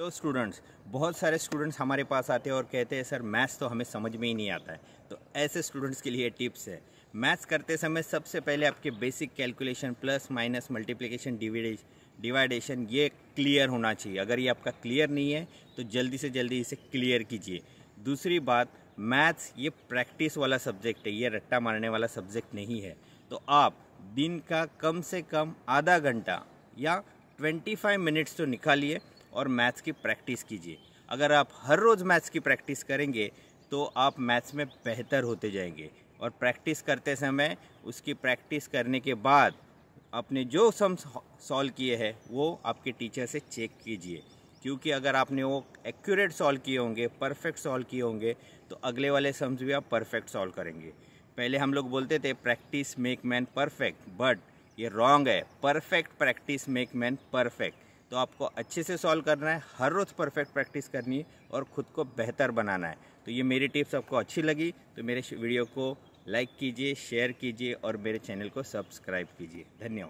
hello students बहुत सारे students हमारे पास आते हैं और कहते हैं सर मैथ्स तो हमें समझ में ही नहीं आता है तो ऐसे स्टूडेंट्स के लिए टिप्स है मैथ्स करते समय सबसे पहले आपके basic calculation plus minus multiplication division ये क्लियर होना चाहिए अगर ये आपका क्लियर नहीं है तो जल्दी से जल्दी इसे क्लियर कीजिए दूसरी बात मैथ्स ये प्रैक्टिस वाला सब्जेक्ट है ये रट्टा मारने वाला सब्जेक्ट नहीं है तो आप दिन का कम से कम आधा घंटा या 25 मिनट्स तो निकालिए और मैथ्स की प्रैक्टिस कीजिए अगर आप हर रोज़ मैथ्स की प्रैक्टिस करेंगे तो आप मैथ्स में बेहतर होते जाएंगे और प्रैक्टिस करते समय उसकी प्रैक्टिस करने के बाद आपने जो सम सॉल्व किए हैं वो आपके टीचर से चेक कीजिए क्योंकि अगर आपने वो एक्यूरेट सॉल्व किए होंगे परफेक्ट सॉल्व किए होंगे तो अगले वाले सम्स भी आप परफेक्ट सॉल्व करेंगे पहले हम लोग बोलते थे practice make man perfect but ये रॉन्ग है perfect practice make man perfect तो आपको अच्छे से सॉल्व करना है हर रोज़ परफेक्ट प्रैक्टिस करनी है और ख़ुद को बेहतर बनाना है तो ये मेरी टिप्स आपको अच्छी लगी तो मेरे वीडियो को लाइक कीजिए शेयर कीजिए और मेरे चैनल को सब्सक्राइब कीजिए धन्यवाद